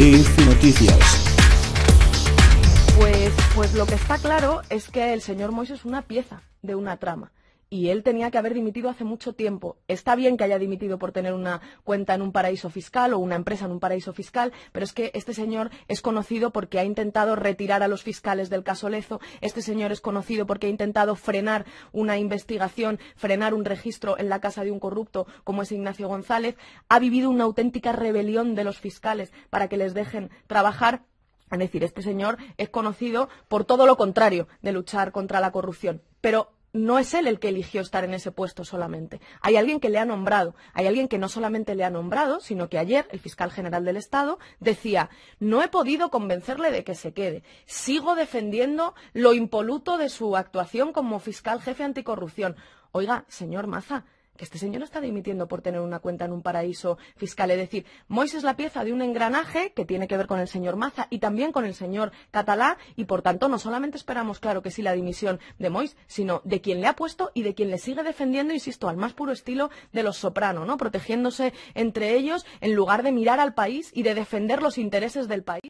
Noticias. Pues, pues lo que está claro es que el señor Moisés es una pieza de una trama y él tenía que haber dimitido hace mucho tiempo. Está bien que haya dimitido por tener una cuenta en un paraíso fiscal o una empresa en un paraíso fiscal, pero es que este señor es conocido porque ha intentado retirar a los fiscales del caso Lezo, este señor es conocido porque ha intentado frenar una investigación, frenar un registro en la casa de un corrupto como es Ignacio González, ha vivido una auténtica rebelión de los fiscales para que les dejen trabajar es decir, este señor es conocido por todo lo contrario de luchar contra la corrupción. Pero no es él el que eligió estar en ese puesto solamente. Hay alguien que le ha nombrado. Hay alguien que no solamente le ha nombrado, sino que ayer el fiscal general del Estado decía, no he podido convencerle de que se quede. Sigo defendiendo lo impoluto de su actuación como fiscal jefe anticorrupción. Oiga, señor Maza, que este señor está dimitiendo por tener una cuenta en un paraíso fiscal. Es decir, Mois es la pieza de un engranaje que tiene que ver con el señor Maza y también con el señor Catalá y, por tanto, no solamente esperamos, claro que sí, la dimisión de Mois, sino de quien le ha puesto y de quien le sigue defendiendo, insisto, al más puro estilo de los sopranos, ¿no? Protegiéndose entre ellos en lugar de mirar al país y de defender los intereses del país.